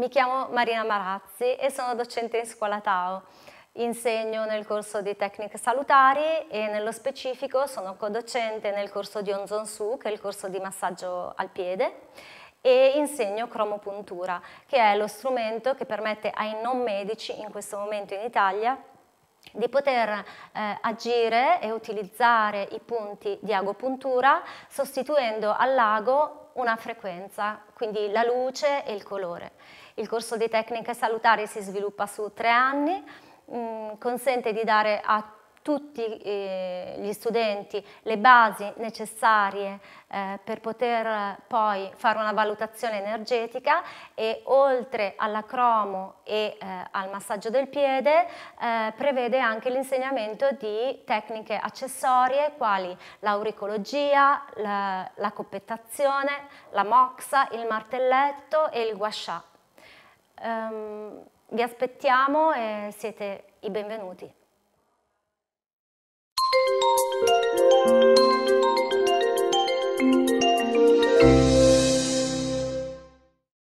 Mi chiamo Marina Marazzi e sono docente in scuola Tao. Insegno nel corso di tecniche salutari e nello specifico sono codocente nel corso di Onzonsu, che è il corso di massaggio al piede, e insegno cromopuntura, che è lo strumento che permette ai non medici in questo momento in Italia di poter eh, agire e utilizzare i punti di agopuntura sostituendo all'ago una frequenza, quindi la luce e il colore. Il corso di tecniche salutari si sviluppa su tre anni, mh, mm, consente di dare a tutti eh, gli studenti le basi necessarie eh, per poter poi fare una valutazione energetica e oltre all'acromo e eh, al massaggio del piede eh, prevede anche l'insegnamento di tecniche accessorie quali l'auricologia, la, la coppettazione, la moxa, il martelletto e il guascià. Um, ehm, vi aspettiamo e siete i benvenuti.